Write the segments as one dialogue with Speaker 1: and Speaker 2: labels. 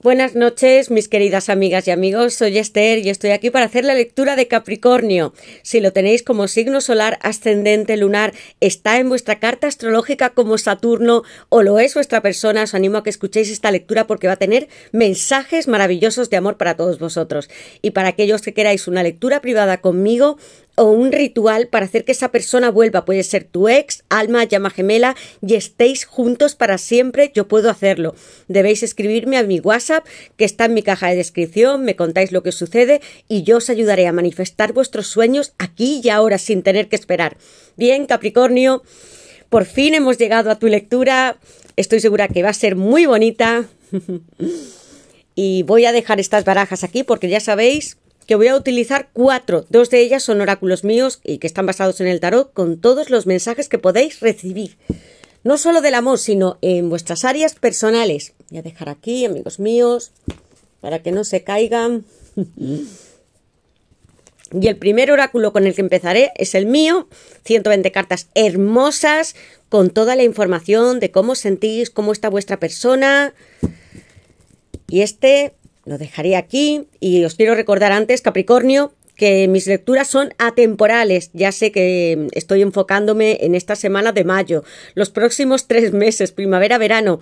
Speaker 1: Buenas noches, mis queridas amigas y amigos. Soy Esther y estoy aquí para hacer la lectura de Capricornio. Si lo tenéis como signo solar ascendente lunar, está en vuestra carta astrológica como Saturno o lo es vuestra persona, os animo a que escuchéis esta lectura porque va a tener mensajes maravillosos de amor para todos vosotros. Y para aquellos que queráis una lectura privada conmigo, o un ritual para hacer que esa persona vuelva. Puede ser tu ex, alma, llama gemela y estéis juntos para siempre. Yo puedo hacerlo. Debéis escribirme a mi WhatsApp que está en mi caja de descripción. Me contáis lo que sucede y yo os ayudaré a manifestar vuestros sueños aquí y ahora sin tener que esperar. Bien, Capricornio. Por fin hemos llegado a tu lectura. Estoy segura que va a ser muy bonita. y voy a dejar estas barajas aquí porque ya sabéis que voy a utilizar cuatro. Dos de ellas son oráculos míos y que están basados en el tarot con todos los mensajes que podéis recibir. No solo del amor, sino en vuestras áreas personales. Voy a dejar aquí, amigos míos, para que no se caigan. Y el primer oráculo con el que empezaré es el mío, 120 cartas hermosas, con toda la información de cómo sentís, cómo está vuestra persona. Y este lo dejaré aquí y os quiero recordar antes, Capricornio, que mis lecturas son atemporales. Ya sé que mm, estoy enfocándome en esta semana de mayo, los próximos tres meses, primavera, verano.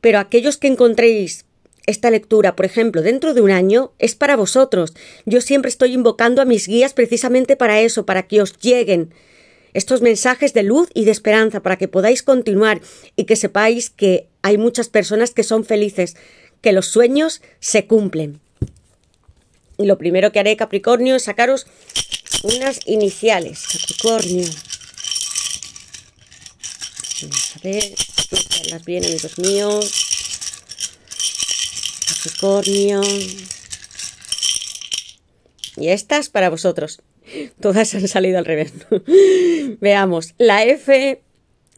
Speaker 1: Pero aquellos que encontréis esta lectura, por ejemplo, dentro de un año, es para vosotros. Yo siempre estoy invocando a mis guías precisamente para eso, para que os lleguen estos mensajes de luz y de esperanza, para que podáis continuar y que sepáis que hay muchas personas que son felices, que los sueños se cumplen. Y lo primero que haré, Capricornio, es sacaros unas iniciales. Capricornio. Vamos a ver, las bien, amigos míos. Capricornio. Y estas para vosotros. Todas han salido al revés. Veamos. La F,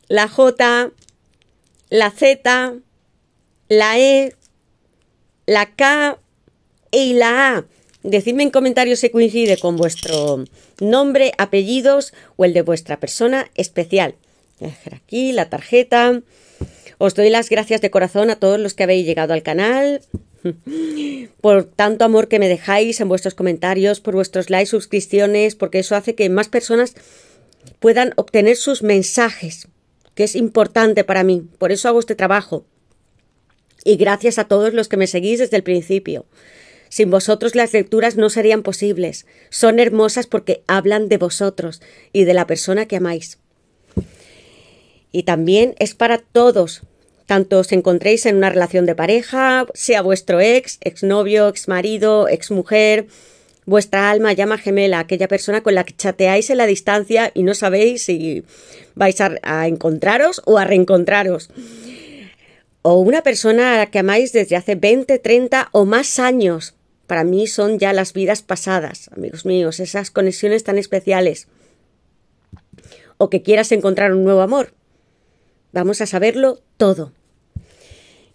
Speaker 1: la J, la Z, la E, la K y la A. Decidme en comentarios si coincide con vuestro nombre, apellidos o el de vuestra persona especial. dejar aquí la tarjeta. Os doy las gracias de corazón a todos los que habéis llegado al canal, por tanto amor que me dejáis en vuestros comentarios, por vuestros likes, suscripciones, porque eso hace que más personas puedan obtener sus mensajes, que es importante para mí. Por eso hago este trabajo. Y gracias a todos los que me seguís desde el principio. Sin vosotros las lecturas no serían posibles. Son hermosas porque hablan de vosotros y de la persona que amáis. Y también es para todos, tanto os encontréis en una relación de pareja, sea vuestro ex, exnovio, exmarido, exmujer, vuestra alma llama gemela, aquella persona con la que chateáis en la distancia y no sabéis si vais a, a encontraros o a reencontraros o una persona a la que amáis desde hace 20, 30 o más años. Para mí son ya las vidas pasadas, amigos míos, esas conexiones tan especiales. O que quieras encontrar un nuevo amor. Vamos a saberlo todo.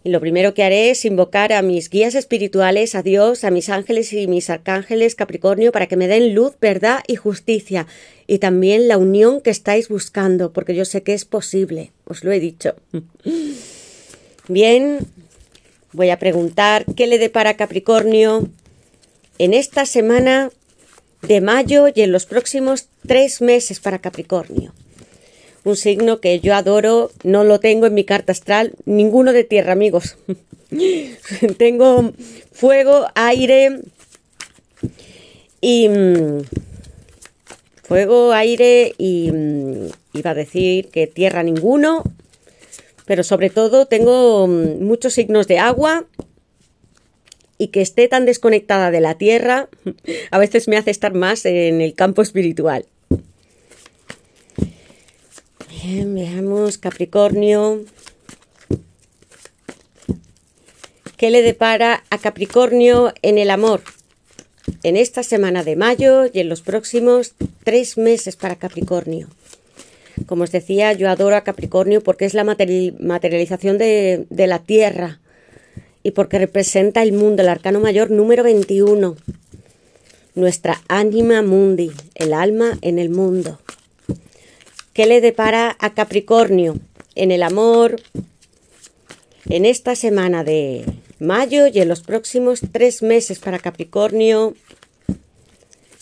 Speaker 1: Y lo primero que haré es invocar a mis guías espirituales, a Dios, a mis ángeles y mis arcángeles Capricornio para que me den luz, verdad y justicia, y también la unión que estáis buscando, porque yo sé que es posible, os lo he dicho. Bien, voy a preguntar qué le depara Capricornio en esta semana de mayo y en los próximos tres meses para Capricornio. Un signo que yo adoro, no lo tengo en mi carta astral, ninguno de tierra, amigos. tengo fuego, aire y... Mm, fuego, aire y... Mm, iba a decir que tierra ninguno, pero sobre todo tengo mm, muchos signos de agua y que esté tan desconectada de la tierra a veces me hace estar más en el campo espiritual. Bien, veamos Capricornio. ¿Qué le depara a Capricornio en el amor? En esta semana de mayo y en los próximos tres meses para Capricornio. Como os decía, yo adoro a Capricornio porque es la materialización de, la Tierra y porque representa el mundo, el arcano mayor número 21, nuestra anima mundi, el alma en el mundo. ¿Qué le depara a Capricornio en el amor en esta semana de mayo y en los próximos tres meses para Capricornio?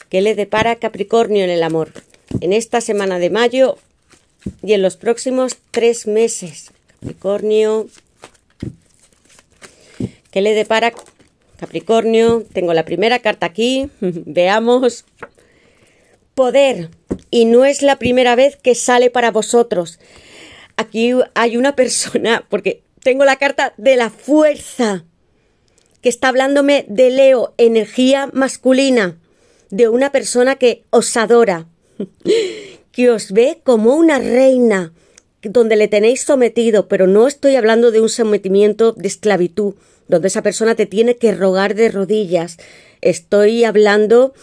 Speaker 1: ¿Qué le depara a Capricornio en el amor? En esta semana de mayo y en los próximos tres meses. Capricornio, ¿qué le depara Capricornio? Tengo la primera carta aquí, veamos. Poder, y no es la primera vez que sale para vosotros. Aquí hay una persona, porque tengo la carta de la fuerza, que está hablándome de Leo, energía masculina, de una persona que os adora. que os ve como una reina, donde le tenéis sometido, pero no estoy hablando de un sometimiento de esclavitud, donde esa persona te tiene que rogar de rodillas. Estoy hablando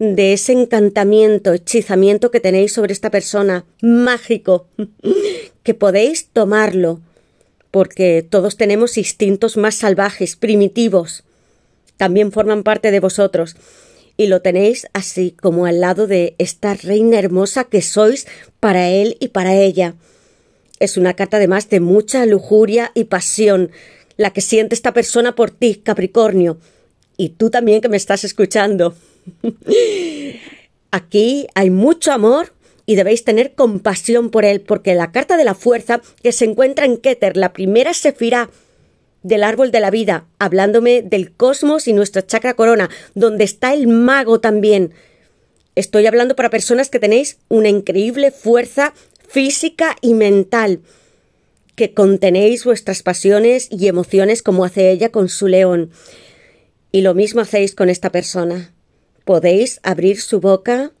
Speaker 1: de ese encantamiento, hechizamiento que tenéis sobre esta persona, mágico, que podéis tomarlo, porque todos tenemos instintos más salvajes, primitivos, también forman parte de vosotros y lo tenéis así como al lado de esta reina hermosa que sois para él y para ella. Es una carta además de mucha lujuria y pasión, la que siente esta persona por ti, Capricornio, y tú también que me estás escuchando. Aquí hay mucho amor y debéis tener compasión por él, porque la carta de la fuerza que se encuentra en Keter, la primera sefirá del árbol de la vida, hablándome del cosmos y nuestra chakra corona, donde está el mago también. Estoy hablando para personas que tenéis una increíble fuerza física y mental, que contenéis vuestras pasiones y emociones como hace ella con su león. Y lo mismo hacéis con esta persona. Podéis abrir su boca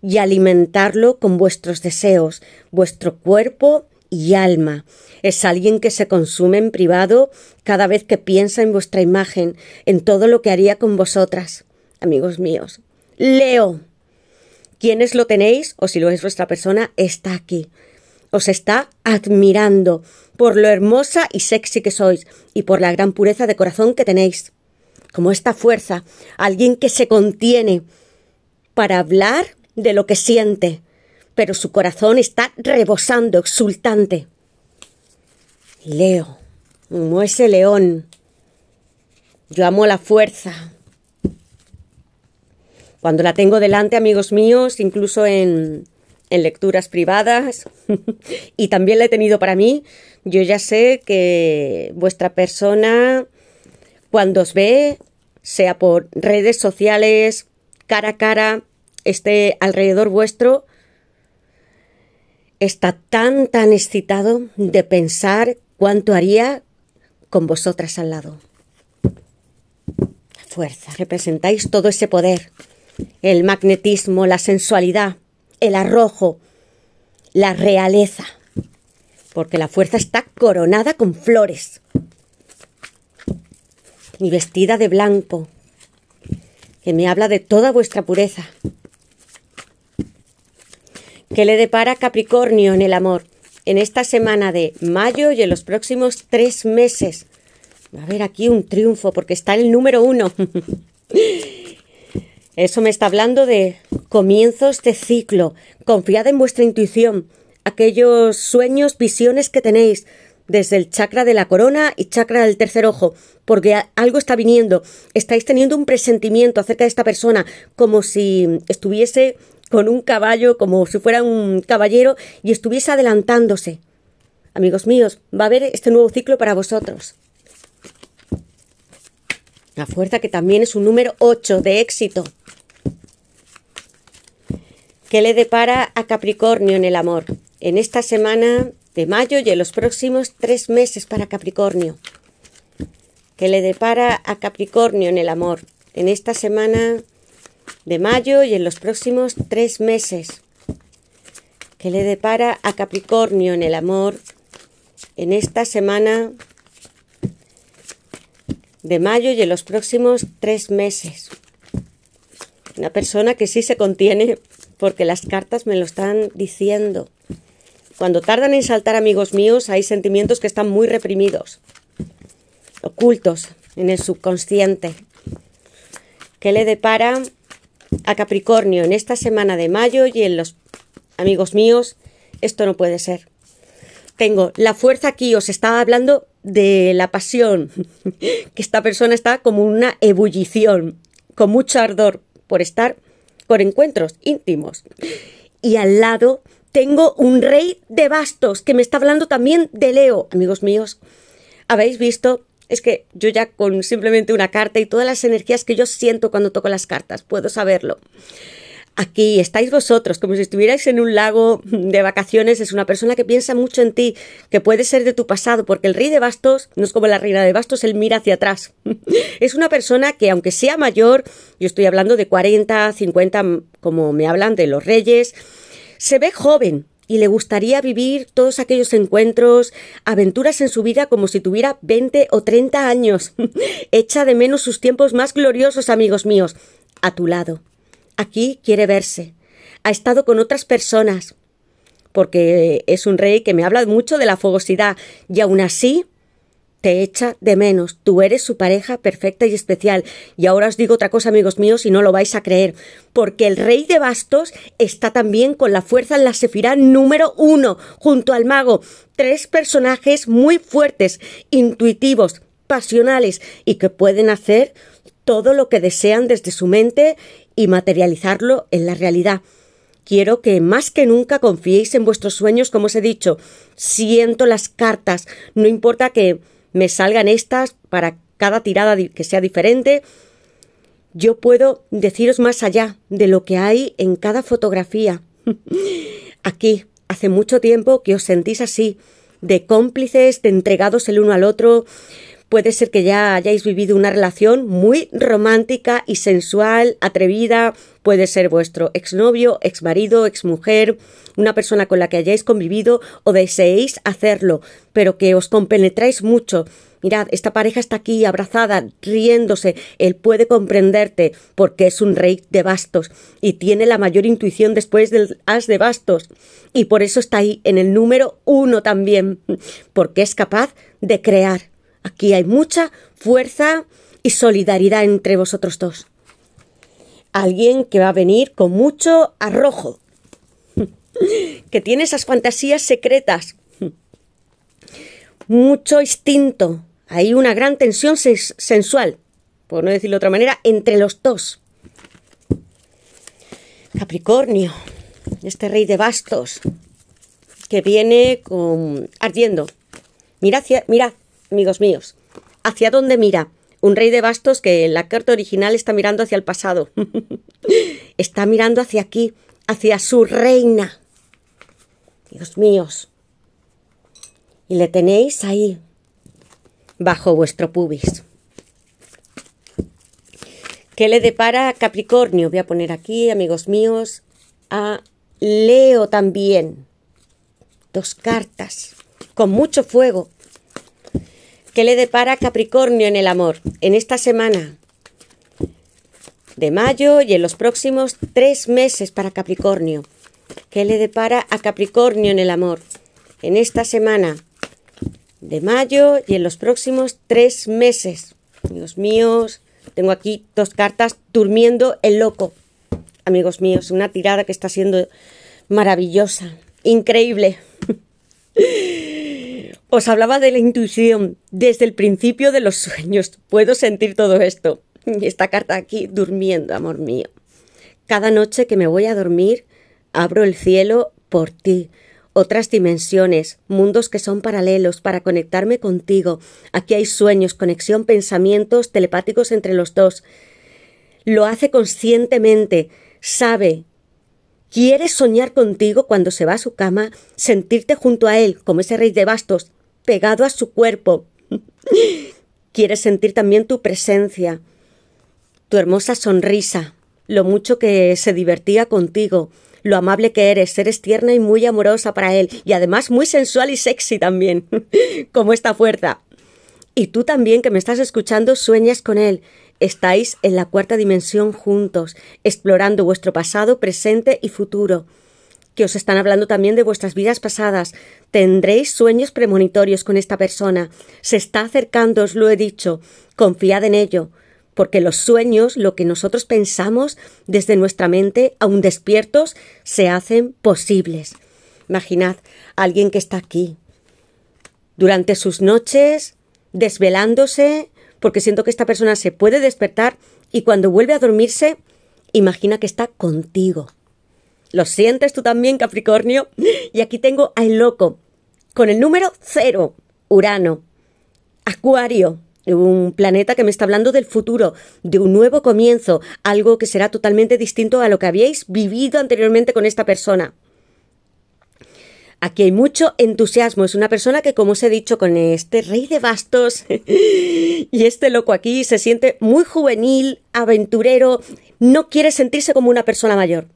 Speaker 1: y alimentarlo con vuestros deseos, vuestro cuerpo y alma. Es alguien que se consume en privado cada vez que piensa en vuestra imagen, en todo lo que haría con vosotras, amigos míos. Leo. Quienes lo tenéis, o si lo es vuestra persona, está aquí. Os está admirando por lo hermosa y sexy que sois y por la gran pureza de corazón que tenéis. Como esta fuerza, alguien que se contiene para hablar de lo que siente, pero su corazón está rebosando, exultante. Leo, no ese león. Yo amo la fuerza. Cuando la tengo delante, amigos míos, incluso en, en lecturas privadas, y también la he tenido para mí, yo ya sé que vuestra persona, cuando os ve, sea por redes sociales, cara a cara, esté alrededor vuestro, está tan, tan excitado de pensar cuánto haría con vosotras al lado. La fuerza, representáis todo ese poder, el magnetismo, la sensualidad, el arrojo, la realeza, porque la fuerza está coronada con flores y vestida de blanco, que me habla de toda vuestra pureza. ¿Qué le depara Capricornio en el amor? En esta semana de mayo y en los próximos tres meses. Va a haber aquí un triunfo porque está el número uno. Eso me está hablando de comienzos de ciclo. Confiad en vuestra intuición, aquellos sueños, visiones que tenéis desde el chakra de la corona y chakra del tercer ojo, porque algo está viniendo. Estáis teniendo un presentimiento acerca de esta persona, como si estuviese con un caballo como si fuera un caballero y estuviese adelantándose. Amigos míos, va a haber este nuevo ciclo para vosotros. La fuerza que también es un número 8 de éxito. Que le depara a Capricornio en el amor? En esta semana de mayo y en los próximos tres meses para Capricornio. Que le depara a Capricornio en el amor? En esta semana de mayo y en los próximos tres meses que le depara a Capricornio en el amor en esta semana de mayo y en los próximos tres meses. Una persona que sí se contiene porque las cartas me lo están diciendo. Cuando tardan en saltar amigos míos hay sentimientos que están muy reprimidos, ocultos en el subconsciente. Que le depara a Capricornio en esta semana de mayo y en los amigos míos, esto no puede ser. Tengo la fuerza aquí, os estaba hablando de la pasión, que esta persona está como una ebullición, con mucho ardor por estar con encuentros íntimos. Y al lado tengo un rey de bastos que me está hablando también de Leo. Amigos míos, habéis visto es que yo ya con simplemente una carta y todas las energías que yo siento cuando toco las cartas, puedo saberlo. Aquí estáis vosotros, como si estuvierais en un lago de vacaciones, es una persona que piensa mucho en ti, que puede ser de tu pasado, porque el rey de bastos no es como la reina de bastos, él mira hacia atrás. es una persona que aunque sea mayor, yo estoy hablando de 40, 50, como me hablan de los reyes, se ve joven, y le gustaría vivir todos aquellos encuentros, aventuras en su vida como si tuviera 20 o 30 años. Echa de menos sus tiempos más gloriosos, amigos míos. A tu lado. Aquí quiere verse. Ha estado con otras personas. Porque es un rey que me habla mucho de la fogosidad y aún así te echa de menos. Tú eres su pareja perfecta y especial. Y ahora os digo otra cosa, amigos míos, y no lo vais a creer, porque el rey de bastos está también con la fuerza en la sefirá número uno, junto al mago. Tres personajes muy fuertes, intuitivos, pasionales y que pueden hacer todo lo que desean desde su mente y materializarlo en la realidad. Quiero que más que nunca confiéis en vuestros sueños, como os he dicho. Siento las cartas, no importa que me salgan estas para cada tirada que sea diferente. Yo puedo deciros más allá de lo que hay en cada fotografía. Aquí, hace mucho tiempo que os sentís así, de cómplices, de entregados el uno al otro, Puede ser que ya hayáis vivido una relación muy romántica y sensual, atrevida, puede ser vuestro exnovio, exmarido, exmujer, una persona con la que hayáis convivido o deseéis hacerlo, pero que os compenetráis mucho. Mirad, esta pareja está aquí abrazada, riéndose, él puede comprenderte porque es un rey de bastos y tiene la mayor intuición después del as de bastos y por eso está ahí en el número uno también, porque es capaz de crear. Aquí hay mucha fuerza y solidaridad entre vosotros dos. Alguien que va a venir con mucho arrojo, que tiene esas fantasías secretas, mucho instinto. Hay una gran tensión sensual, por no decirlo de otra manera, entre los dos. Capricornio, este rey de bastos, que viene con... ardiendo. hacia, mirad, amigos míos. ¿Hacia dónde mira? Un rey de bastos que en la carta original está mirando hacia el pasado. está mirando hacia aquí, hacia su reina. Dios míos. Y le tenéis ahí, bajo vuestro pubis. ¿Qué le depara Capricornio? Voy a poner aquí, amigos míos, a Leo también. Dos cartas, con mucho fuego, ¿Qué le depara Capricornio en el amor en esta semana? de mayo y en los próximos tres meses para Capricornio. ¿Qué le depara a Capricornio en el amor? En esta semana de mayo y en los próximos tres meses. Amigos míos, tengo aquí dos cartas durmiendo el loco. Amigos míos, una tirada que está siendo maravillosa, increíble. Os hablaba de la intuición. Desde el principio de los sueños puedo sentir todo esto. Y esta carta aquí durmiendo, amor mío. Cada noche que me voy a dormir, abro el cielo por ti. Otras dimensiones, mundos que son paralelos para conectarme contigo. Aquí hay sueños, conexión, pensamientos telepáticos entre los dos. Lo hace conscientemente, sabe ...quiere soñar contigo cuando se va a su cama, sentirte junto a él como ese rey de bastos, pegado a su cuerpo. Quieres sentir también tu presencia, tu hermosa sonrisa, lo mucho que se divertía contigo, lo amable que eres, eres tierna y muy amorosa para él, y además muy sensual y sexy también, como esta fuerza. Y tú también que me estás escuchando sueñas con él. Estáis en la cuarta dimensión juntos, explorando vuestro pasado, presente y futuro que os están hablando también de vuestras vidas pasadas. Tendréis sueños premonitorios con esta persona. Se está acercando, os lo he dicho. Confiad en ello. Porque los sueños, lo que nosotros pensamos desde nuestra mente, aún despiertos, se hacen posibles. Imaginad a alguien que está aquí durante sus noches, desvelándose, porque siento que esta persona se puede despertar y cuando vuelve a dormirse, imagina que está contigo lo sientes tú también, Capricornio. Y aquí tengo al loco, con el número cero, Urano. Acuario, un planeta que me está hablando del futuro, de un nuevo comienzo, algo que será totalmente distinto a lo que habíais vivido anteriormente con esta persona. Aquí hay mucho entusiasmo. Es una persona que, como os he dicho, con este rey de bastos y este loco aquí se siente muy juvenil, aventurero, no quiere sentirse como una persona mayor.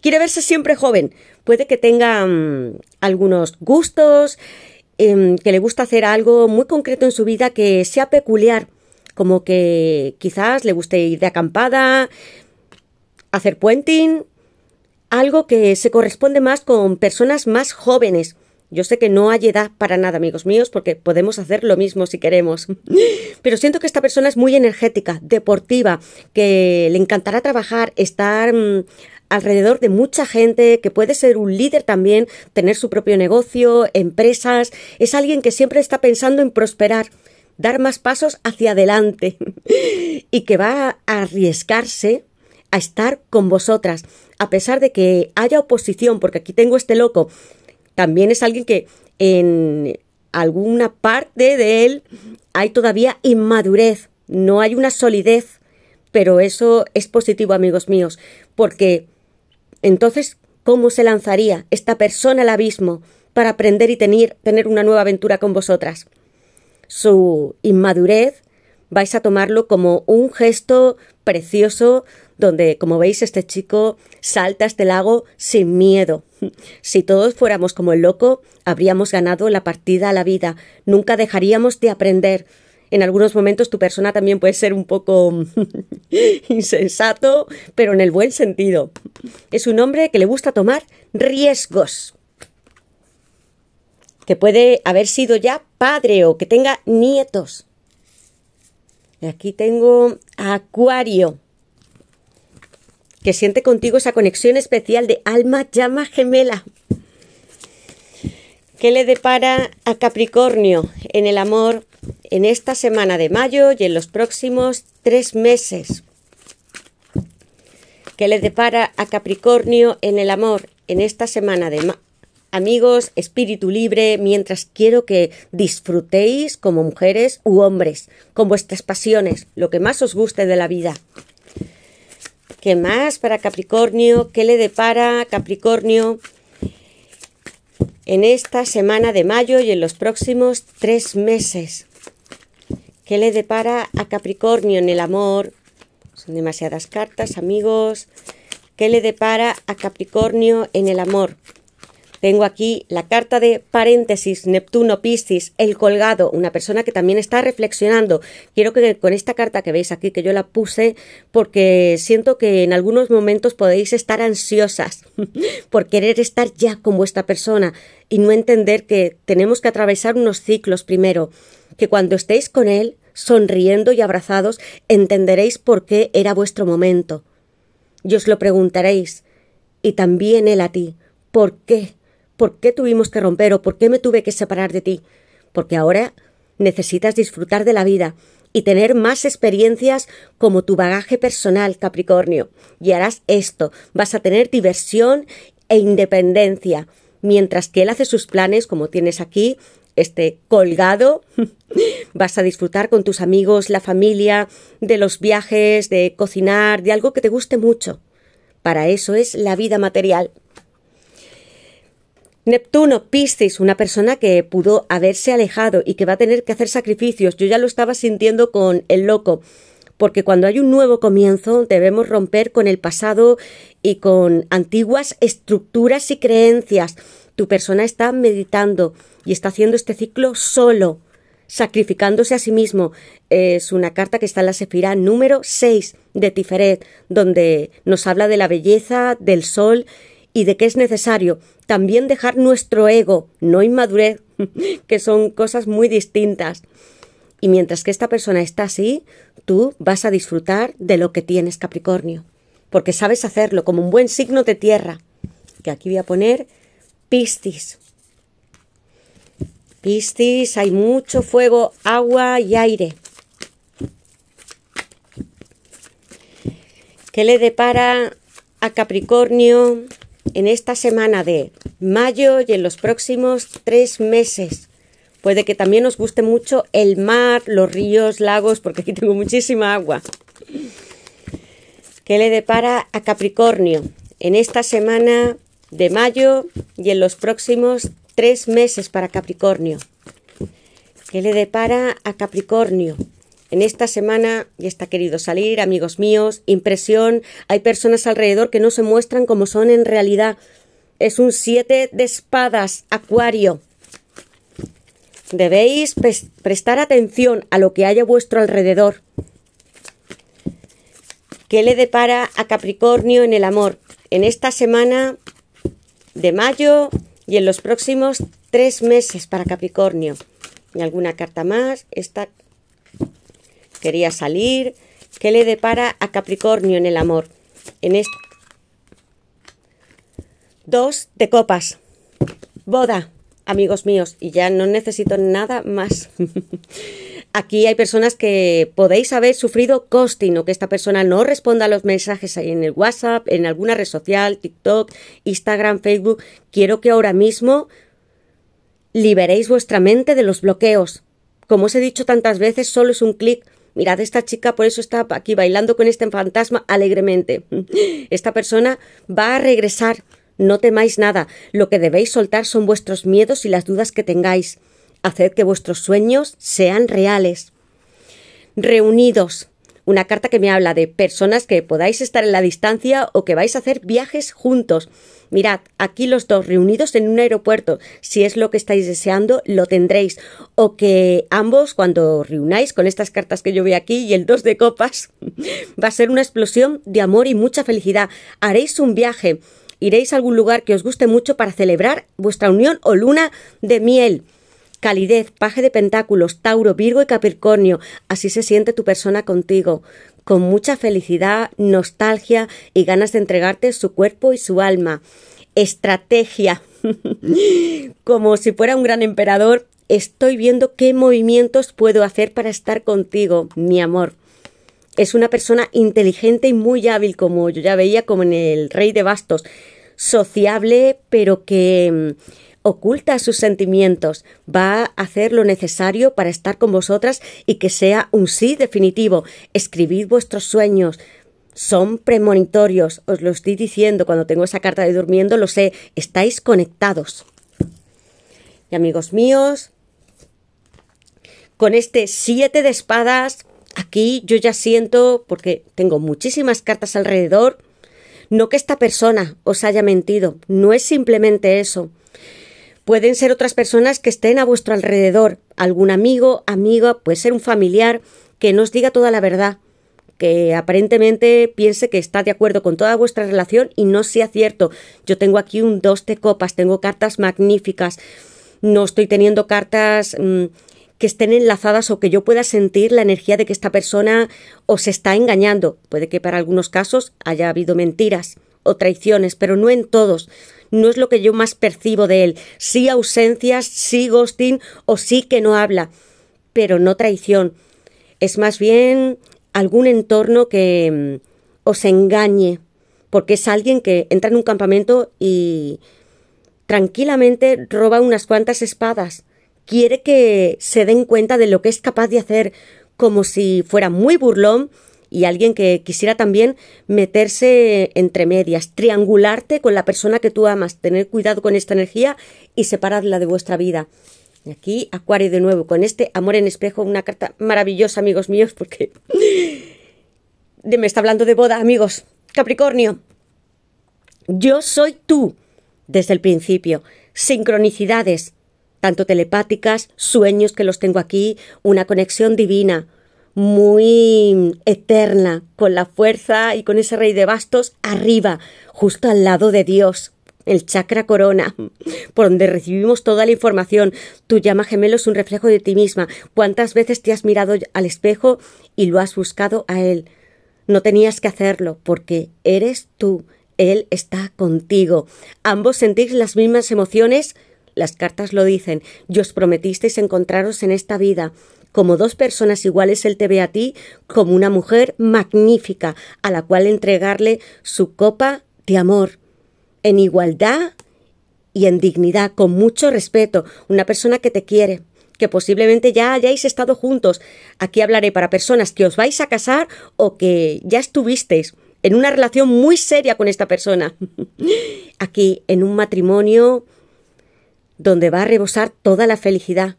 Speaker 1: Quiere verse siempre joven. Puede que tenga mm, algunos gustos, em, que le gusta hacer algo muy concreto en su vida que sea peculiar, como que quizás le guste ir de acampada, hacer puenting, algo que se corresponde más con personas más jóvenes yo sé que no hay edad para nada, amigos míos, porque podemos hacer lo mismo si queremos. Pero siento que esta persona es muy energética, deportiva, que le encantará trabajar, estar mm, alrededor de mucha gente, que puede ser un líder también, tener su propio negocio, empresas. Es alguien que siempre está pensando en prosperar dar más pasos hacia adelante y que va a arriesgarse a estar con vosotras, a pesar de que haya oposición, porque aquí tengo este loco también es alguien que en alguna parte de él hay todavía inmadurez, no hay una solidez, pero eso es positivo, amigos míos, porque entonces, ¿cómo se lanzaría esta persona al abismo para aprender y tener, tener una nueva aventura con vosotras? Su inmadurez vais a tomarlo como un gesto precioso donde, como veis, este chico salta este lago sin miedo. Si todos fuéramos como el loco, habríamos ganado la partida a la vida. Nunca dejaríamos de aprender. En algunos momentos tu persona también puede ser un poco insensato, pero en el buen sentido. Es un hombre que le gusta tomar riesgos. Que puede haber sido ya padre o que tenga nietos. Aquí tengo Acuario que siente contigo esa conexión especial de alma llama gemela. ¿Qué le depara a Capricornio en el amor en esta semana de mayo y en los próximos tres meses? ¿Qué le depara a Capricornio en el amor en esta semana de mayo? Amigos, espíritu libre, mientras quiero que disfrutéis como mujeres u hombres, con vuestras pasiones, lo que más os guste de la vida. ¿Qué más para Capricornio? ¿Qué le depara a Capricornio en esta semana de mayo y en los próximos tres meses? ¿Qué le depara a Capricornio en el amor? Son demasiadas cartas, amigos. ¿Qué le depara a Capricornio en el amor? Tengo aquí la carta de paréntesis, Neptuno Piscis, el colgado, una persona que también está reflexionando. Quiero que con esta carta que veis aquí, que yo la puse, porque siento que en algunos momentos podéis estar ansiosas por querer estar ya con vuestra persona y no entender que tenemos que atravesar unos ciclos primero, que cuando estéis con él, sonriendo y abrazados, entenderéis por qué era vuestro momento. Y os lo preguntaréis, y también él a ti, ¿por qué ¿Por qué tuvimos que romper o por qué me tuve que separar de ti? Porque ahora necesitas disfrutar de la vida y tener más experiencias como tu bagaje personal, Capricornio. Y harás esto, vas a tener diversión e independencia, mientras que él hace sus planes, como tienes aquí, este colgado, vas a disfrutar con tus amigos, la familia, de los viajes, de cocinar, de algo que te guste mucho. Para eso es la vida material. Neptuno, Piscis, una persona que pudo haberse alejado y que va a tener que hacer sacrificios. Yo ya lo estaba sintiendo con el loco, porque cuando hay un nuevo comienzo debemos romper con el pasado y con antiguas estructuras y creencias. Tu persona está meditando y está haciendo este ciclo solo, sacrificándose a sí mismo. Es una carta que está en la sefira número 6 de Tiferet, donde nos habla de la belleza, del sol y de que es necesario también dejar nuestro ego, no inmadurez, que son cosas muy distintas. Y mientras que esta persona está así, tú vas a disfrutar de lo que tienes, Capricornio, porque sabes hacerlo como un buen signo de tierra, que aquí voy a poner pistis Piscis, hay mucho fuego, agua y aire. ¿Qué le depara a Capricornio en esta semana de mayo y en los próximos tres meses. Puede que también nos guste mucho el mar, los ríos, lagos, porque aquí tengo muchísima agua. ¿Qué le depara a Capricornio en esta semana de mayo y en los próximos tres meses para Capricornio? ¿Qué le depara a Capricornio? En esta semana, y está querido salir, amigos míos, impresión, hay personas alrededor que no se muestran como son en realidad. Es un siete de espadas, acuario. Debéis prestar atención a lo que haya a vuestro alrededor. ¿Qué le depara a Capricornio en el amor? En esta semana de mayo y en los próximos tres meses para Capricornio. Y alguna carta más, esta quería salir. ¿Qué le depara a Capricornio en el amor? En esto, Dos de copas. Boda, amigos míos, y ya no necesito nada más. Aquí hay personas que podéis haber sufrido costing o que esta persona no responda a los mensajes ahí en el WhatsApp, en alguna red social, TikTok, Instagram, Facebook. Quiero que ahora mismo liberéis vuestra mente de los bloqueos. Como os he dicho tantas veces, solo es un clic mirad, esta chica por eso está aquí bailando con este fantasma alegremente. Esta persona va a regresar. No temáis nada. Lo que debéis soltar son vuestros miedos y las dudas que tengáis. Haced que vuestros sueños sean reales. Reunidos. Una carta que me habla de personas que podáis estar en la distancia o que vais a hacer viajes juntos mirad, aquí los dos reunidos en un aeropuerto, si es lo que estáis deseando, lo tendréis. O que ambos, cuando reunáis con estas cartas que yo veo aquí y el dos de copas, va a ser una explosión de amor y mucha felicidad. Haréis un viaje, iréis a algún lugar que os guste mucho para celebrar vuestra unión o luna de miel calidez, paje de pentáculos, Tauro, Virgo y Capricornio. Así se siente tu persona contigo con mucha felicidad, nostalgia y ganas de entregarte su cuerpo y su alma. Estrategia. Como si fuera un gran emperador, estoy viendo qué movimientos puedo hacer para estar contigo, mi amor. Es una persona inteligente y muy hábil, como yo ya veía, como en el Rey de Bastos. Sociable, pero que mm, oculta sus sentimientos, va a hacer lo necesario para estar con vosotras y que sea un sí definitivo. Escribid vuestros sueños, son premonitorios, os lo estoy diciendo cuando tengo esa carta de durmiendo, lo sé, estáis conectados. Y amigos míos, con este siete de espadas, aquí yo ya siento, porque tengo muchísimas cartas alrededor, no que esta persona os haya mentido, no es simplemente eso, Pueden ser otras personas que estén a vuestro alrededor, algún amigo, amiga, puede ser un familiar que nos diga toda la verdad, que aparentemente piense que está de acuerdo con toda vuestra relación y no sea cierto. Yo tengo aquí un dos de copas, tengo cartas magníficas, no estoy teniendo cartas mm, que estén enlazadas o que yo pueda sentir la energía de que esta persona os está engañando. Puede que para algunos casos haya habido mentiras o traiciones, pero no en todos no es lo que yo más percibo de él. Sí ausencias, sí ghosting o sí que no habla, pero no traición. Es más bien algún entorno que mm, os engañe, porque es alguien que entra en un campamento y tranquilamente roba unas cuantas espadas. Quiere que se den cuenta de lo que es capaz de hacer, como si fuera muy burlón y alguien que quisiera también meterse entre medias, triangularte con la persona que tú amas, tener cuidado con esta energía y separarla de vuestra vida. Y aquí Acuario de nuevo, con este amor en espejo, una carta maravillosa, amigos míos, porque me está hablando de boda, amigos. Capricornio, yo soy tú desde el principio. Sincronicidades, tanto telepáticas, sueños que los tengo aquí, una conexión divina, muy eterna, con la fuerza y con ese rey de bastos arriba, justo al lado de Dios, el chakra corona, por donde recibimos toda la información. Tu llama gemelo es un reflejo de ti misma. ¿Cuántas veces te has mirado al espejo y lo has buscado a él? No tenías que hacerlo, porque eres tú. Él está contigo. Ambos sentís las mismas emociones las cartas lo dicen, y os prometisteis encontraros en esta vida. Como dos personas iguales él te ve a ti como una mujer magnífica, a la cual entregarle su copa de amor, en igualdad y en dignidad, con mucho respeto, una persona que te quiere que posiblemente ya hayáis estado juntos. Aquí hablaré para personas que os vais a casar o que ya estuvisteis en una relación muy seria con esta persona. Aquí, en un matrimonio donde va a rebosar toda la felicidad.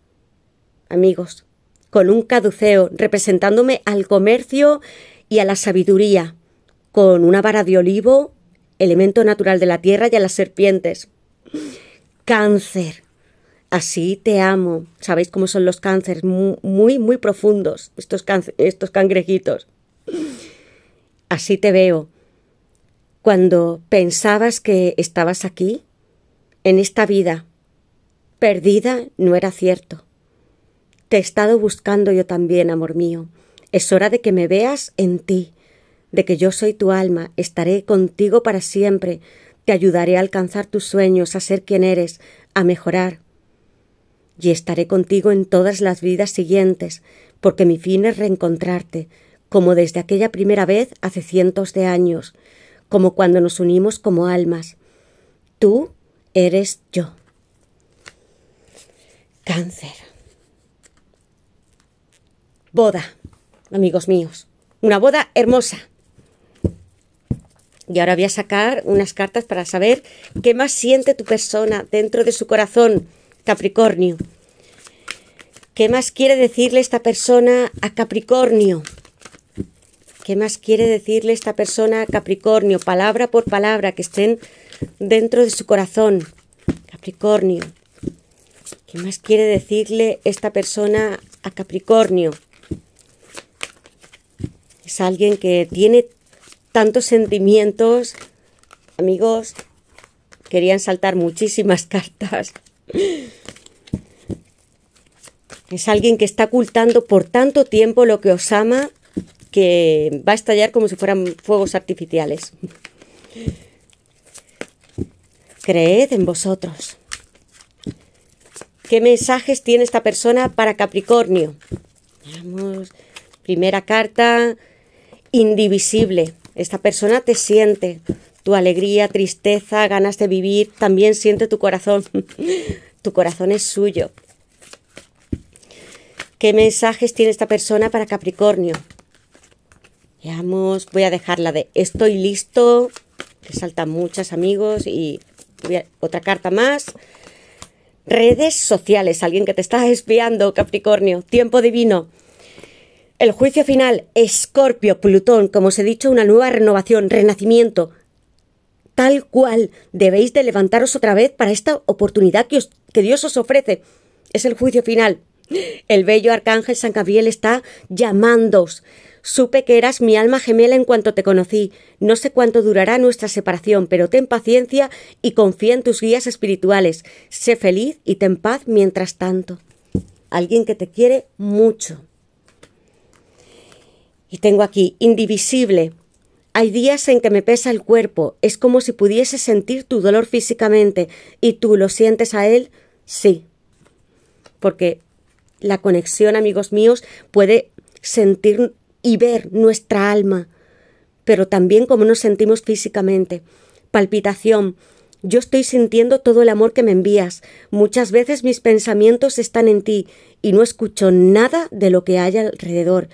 Speaker 1: Amigos, con un caduceo representándome al comercio y a la sabiduría, con una vara de olivo, elemento natural de la tierra y a las serpientes. Cáncer. Así te amo. Sabéis cómo son los cánceres, muy, muy profundos, estos, estos cangrejitos. Así te veo. Cuando pensabas que estabas aquí, en esta vida, Perdida no era cierto. Te he estado buscando yo también, amor mío. Es hora de que me veas en ti, de que yo soy tu alma, estaré contigo para siempre, te ayudaré a alcanzar tus sueños, a ser quien eres, a mejorar. Y estaré contigo en todas las vidas siguientes, porque mi fin es reencontrarte, como desde aquella primera vez hace cientos de años, como cuando nos unimos como almas. Tú eres yo. Cáncer. Boda, amigos míos. Una boda hermosa. Y ahora voy a sacar unas cartas para saber qué más siente tu persona dentro de su corazón, Capricornio. ¿Qué más quiere decirle esta persona a Capricornio? ¿Qué más quiere decirle esta persona a Capricornio? Palabra por palabra, que estén dentro de su corazón. Capricornio. ¿Qué más quiere decirle esta persona a Capricornio? Es alguien que tiene tantos sentimientos, amigos, querían saltar muchísimas cartas. Es alguien que está ocultando por tanto tiempo lo que os ama que va a estallar como si fueran fuegos artificiales. Creed en vosotros. ¿Qué mensajes tiene esta persona para Capricornio? primera carta, indivisible. Esta persona te siente tu alegría, tristeza, ganas de vivir, también siente tu corazón. tu corazón es suyo. ¿Qué mensajes tiene esta persona para Capricornio? Veamos, voy a dejarla de estoy listo, que saltan muchas amigos y otra carta más. Redes sociales, alguien que te está espiando, Capricornio, tiempo divino. El juicio final, Escorpio, Plutón, como os he dicho, una nueva renovación, renacimiento. Tal cual, debéis de levantaros otra vez para esta oportunidad que, Dios os ofrece. Es el juicio final. El bello arcángel San Gabriel está llamándos Supe que eras mi alma gemela en cuanto te conocí. No sé cuánto durará nuestra separación, pero ten paciencia y confía en tus guías espirituales. Sé feliz y ten paz mientras tanto. Alguien que te quiere mucho. Y tengo aquí, indivisible. Hay días en que me pesa el cuerpo, es como si pudiese sentir tu dolor físicamente y tú lo sientes a él, sí. Porque la conexión, amigos míos, puede sentir y ver nuestra alma, pero también cómo nos sentimos físicamente. Palpitación. Yo estoy sintiendo todo el amor que me envías. Muchas veces mis pensamientos están en ti y no escucho nada de lo que hay alrededor.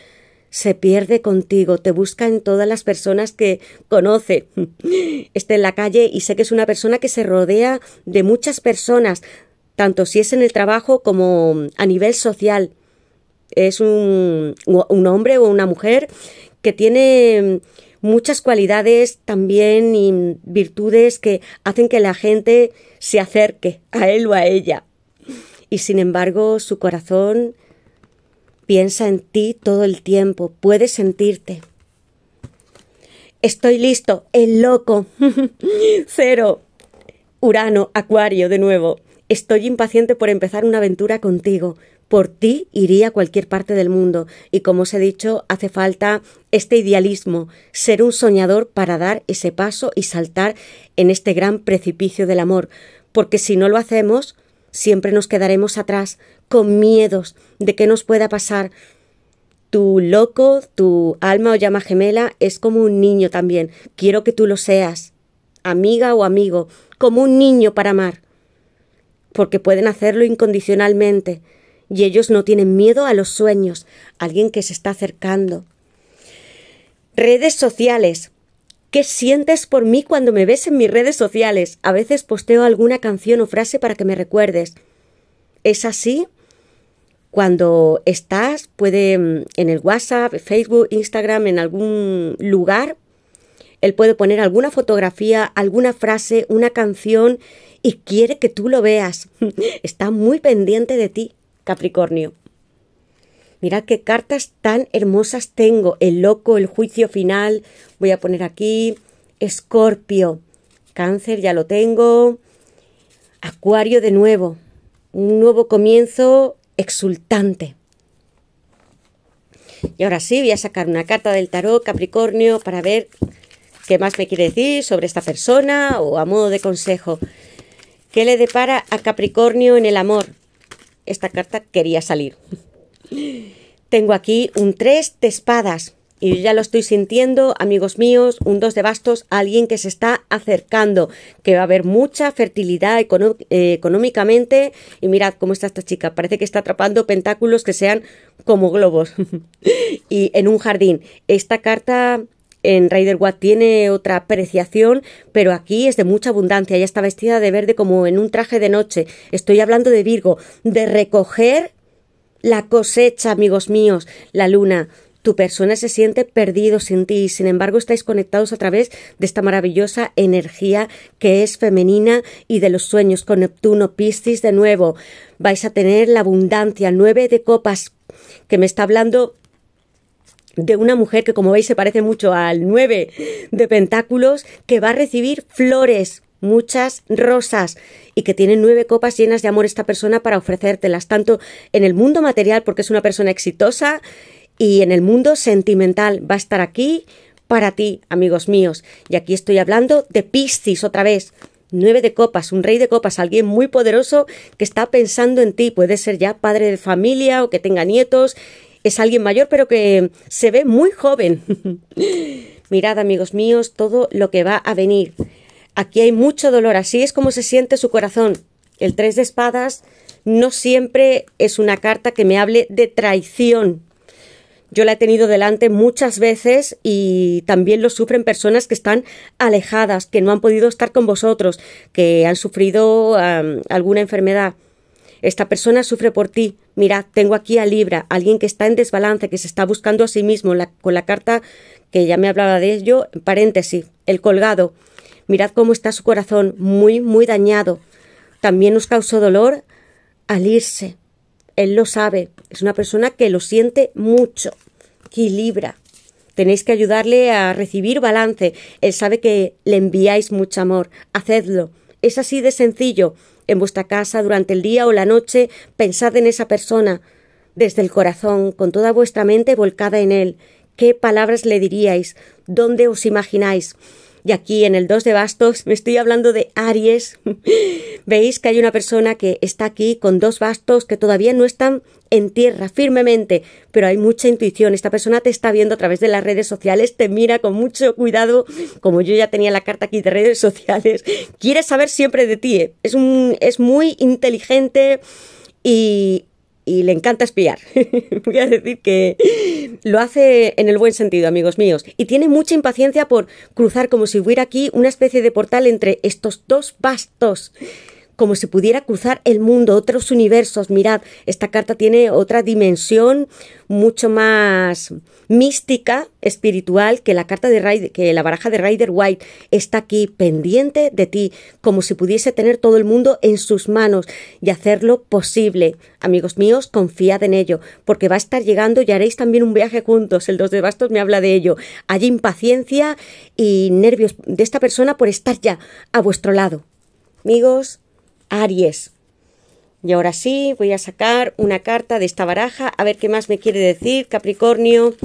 Speaker 1: Se pierde contigo, te busca en todas las personas que conoce. Está en la calle y sé que es una persona que se rodea de muchas personas, tanto si es en el trabajo como a nivel social es un, hombre o una mujer que tiene muchas cualidades también y virtudes que hacen que la gente se acerque a él o a ella. Y sin embargo, su corazón piensa en ti todo el tiempo, puede sentirte. Estoy listo, el loco. Cero. Urano, Acuario, de nuevo. Estoy impaciente por empezar una aventura contigo por ti iría a cualquier parte del mundo y como os he dicho, hace falta este idealismo, ser un soñador para dar ese paso y saltar en este gran precipicio del amor, porque si no lo hacemos, siempre nos quedaremos atrás con miedos de que nos pueda pasar. Tu loco, tu alma o llama gemela es como un niño también. Quiero que tú lo seas, amiga o amigo, como un niño para amar, porque pueden hacerlo incondicionalmente y ellos no tienen miedo a los sueños, alguien que se está acercando. Redes sociales. ¿Qué sientes por mí cuando me ves en mis redes sociales? A veces posteo alguna canción o frase para que me recuerdes. ¿Es así? Cuando estás, puede mm, en el WhatsApp, Facebook, Instagram, en algún lugar, él puede poner alguna fotografía, alguna frase, una canción y quiere que tú lo veas. Está muy pendiente de ti. Capricornio. Mirad qué cartas tan hermosas tengo. El loco, el juicio final. Voy a poner aquí. Escorpio. Cáncer, ya lo tengo. Acuario de nuevo. Un nuevo comienzo exultante. Y ahora sí, voy a sacar una carta del tarot Capricornio para ver qué más me quiere decir sobre esta persona o a modo de consejo. ¿Qué le depara a Capricornio en el amor? esta carta quería salir. Tengo aquí un 3 de espadas. Y ya lo estoy sintiendo, amigos míos, un 2 de bastos, alguien que se está acercando, que va a haber mucha fertilidad eh, económicamente. Y mirad cómo está esta chica, parece que está atrapando pentáculos que sean como globos. y en un jardín. Esta carta en Rider Wat tiene otra apreciación, pero aquí es de mucha abundancia. ya está vestida de verde como en un traje de noche. Estoy hablando de Virgo, de recoger la cosecha, amigos míos, la luna. Tu persona se siente perdido sin ti sin embargo estáis conectados a través de esta maravillosa energía que es femenina y de los sueños con Neptuno, Piscis de nuevo. Vais a tener la abundancia, nueve de copas, que me está hablando de una mujer que como veis se parece mucho al 9 de Pentáculos, que va a recibir flores, muchas rosas y que tiene nueve copas llenas de amor esta persona para ofrecértelas, tanto en el mundo material porque es una persona exitosa y en el mundo sentimental. Va a estar aquí para ti, amigos míos. Y aquí estoy hablando de Piscis otra vez. Nueve de copas, un rey de copas, alguien muy poderoso que está pensando en ti. Puede ser ya padre de familia o que tenga nietos es alguien mayor, pero que se ve muy joven. Mirad, amigos míos, todo lo que va a venir. Aquí hay mucho dolor, así es como se siente su corazón. El tres de espadas no siempre es una carta que me hable de traición. Yo la he tenido delante muchas veces y también lo sufren personas que están alejadas, que no han podido estar con vosotros, que han sufrido alguna enfermedad. Esta persona sufre por ti, mirad, tengo aquí a Libra, alguien que está en desbalance, que se está buscando a sí mismo, con la carta que ya me hablaba de ello, en paréntesis, el colgado. Mirad cómo está su corazón, muy, muy dañado. También nos causó dolor al irse. Él lo sabe, es una persona que lo siente mucho, que Libra. Tenéis que ayudarle a recibir balance. Él sabe que le enviáis mucho amor. Hacedlo. Es así de sencillo en vuestra casa durante el día o la noche, pensad en esa persona, desde el corazón, con toda vuestra mente volcada en él. ¿Qué palabras le diríais? ¿Dónde os imagináis? Y aquí en el 2 de bastos me estoy hablando de Aries. Veis que hay una persona que está aquí con dos bastos que todavía no están en tierra firmemente, pero hay mucha intuición. Esta persona te está viendo a través de las redes sociales, te mira con mucho cuidado, como yo ya tenía la carta aquí de redes sociales. Quiere saber siempre de ti. ¿eh? Es, un, es muy inteligente y y le encanta espiar. Voy a decir que lo hace en el buen sentido, amigos míos. Y tiene mucha impaciencia por cruzar como si hubiera aquí una especie de portal entre estos dos vastos como si pudiera cruzar el mundo, otros universos. Mirad, esta carta tiene otra dimensión mucho más mística, espiritual, que la carta de que la baraja de Rider White está aquí pendiente de ti, como si pudiese tener todo el mundo en sus manos y hacerlo posible. Amigos míos, confiad en ello, porque va a estar llegando y haréis también un viaje juntos. El 2 de bastos me habla de ello. Hay impaciencia y nervios de esta persona por estar ya a vuestro lado. Amigos, Aries. Y ahora sí, voy a sacar una carta de esta baraja, a ver qué más me quiere decir Capricornio,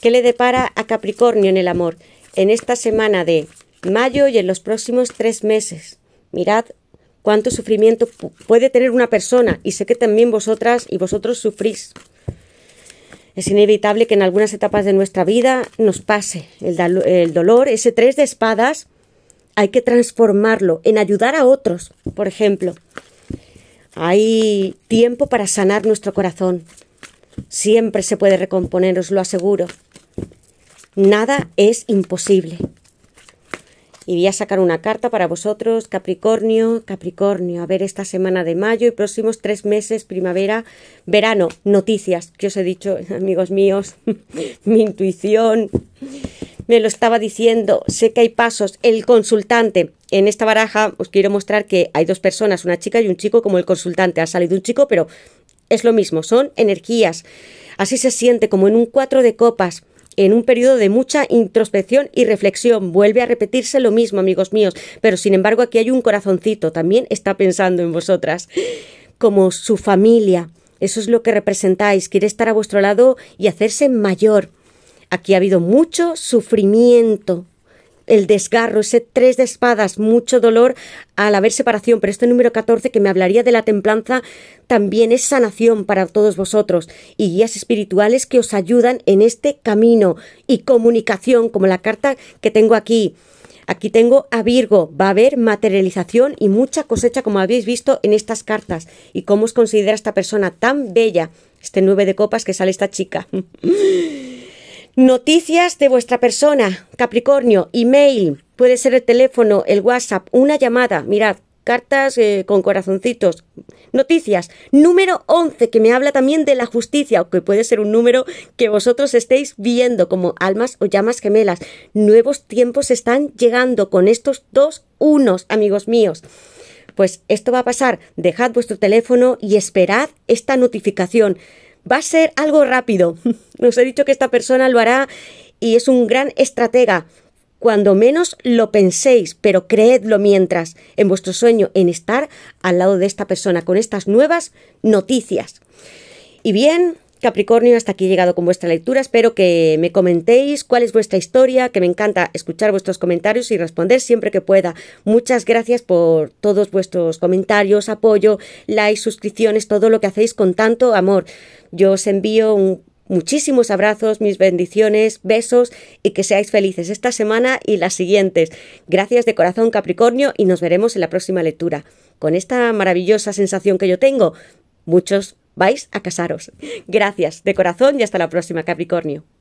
Speaker 1: qué le depara a Capricornio en el amor en esta semana de mayo y en los próximos tres meses. Mirad cuánto sufrimiento puede tener una persona y sé que también vosotras y vosotros sufrís. Es inevitable que en algunas etapas de nuestra vida nos pase el, dolor, ese tres de espadas hay que transformarlo en ayudar a otros, por ejemplo. Hay tiempo para sanar nuestro corazón. Siempre se puede recomponer, os lo aseguro. Nada es imposible. Y voy a sacar una carta para vosotros, Capricornio, Capricornio. A ver, esta semana de mayo y próximos tres meses, primavera, verano, noticias, que os he dicho, amigos míos, mi intuición me lo estaba diciendo, sé que hay pasos, el consultante. En esta baraja os quiero mostrar que hay dos personas, una chica y un chico, como el consultante. Ha salido un chico, pero es lo mismo, son energías. Así se siente como en un cuatro de copas, en un periodo de mucha introspección y reflexión. Vuelve a repetirse lo mismo, amigos míos, pero sin embargo aquí hay un corazoncito, también está pensando en vosotras, como su familia. Eso es lo que representáis, quiere estar a vuestro lado y hacerse mayor. Aquí ha habido mucho sufrimiento, el desgarro, ese tres de espadas, mucho dolor al haber separación, pero este número 14 que me hablaría de la templanza también es sanación para todos vosotros y guías espirituales que os ayudan en este camino y comunicación, como la carta que tengo aquí. Aquí tengo a Virgo, va a haber materialización y mucha cosecha como habéis visto en estas cartas y cómo os considera esta persona tan bella, este nueve de copas que sale esta chica. Noticias de vuestra persona, Capricornio, email, puede ser el teléfono, el WhatsApp, una llamada, mirad, cartas eh, con corazoncitos. Noticias. Número 11, que me habla también de la justicia, o que puede ser un número que vosotros estéis viendo como almas o llamas gemelas. Nuevos tiempos están llegando con estos dos unos, amigos míos. Pues esto va a pasar. Dejad vuestro teléfono y esperad esta notificación va a ser algo rápido. Os he dicho que esta persona lo hará y es un gran estratega. Cuando menos lo penséis, pero creedlo mientras, en vuestro sueño, en estar al lado de esta persona con estas nuevas noticias. Y bien, Capricornio, hasta aquí he llegado con vuestra lectura. Espero que me comentéis cuál es vuestra historia, que me encanta escuchar vuestros comentarios y responder siempre que pueda. Muchas gracias por todos vuestros comentarios, apoyo, likes, suscripciones, todo lo que hacéis con tanto amor. Yo os envío muchísimos abrazos, mis bendiciones, besos y que seáis felices esta semana y las siguientes. Gracias de corazón Capricornio y nos veremos en la próxima lectura. Con esta maravillosa sensación que yo tengo, muchos vais a casaros. Gracias de corazón y hasta la próxima, Capricornio.